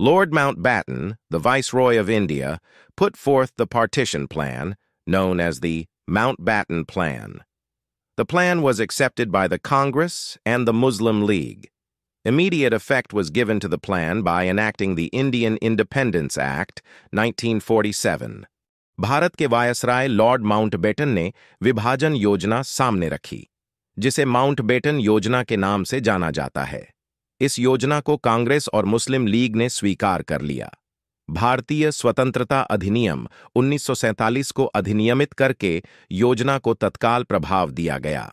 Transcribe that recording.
Lord Mountbatten, the Viceroy of India, put forth the partition plan, known as the Mountbatten Plan. The plan was accepted by the Congress and the Muslim League. Immediate effect was given to the plan by enacting the Indian Independence Act, 1947. Bharat के viceroy Lord Mountbatten ने विभाजन योजना सामने रखी जिसे Mountbatten योजना के नाम से जाना जाता है इस योजना को कांग्रेस और मुस्लिम लीग ने स्वीकार कर लिया भारतीय स्वतंत्रता अधिनियम 1947 को अधिनियमित करके योजना को तत्काल प्रभाव दिया गया